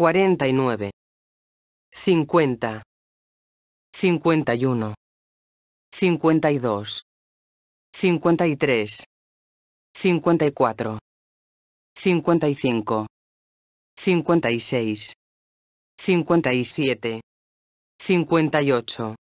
49, 50, 51, 52, 53, 54, 55, 56, 57, 58,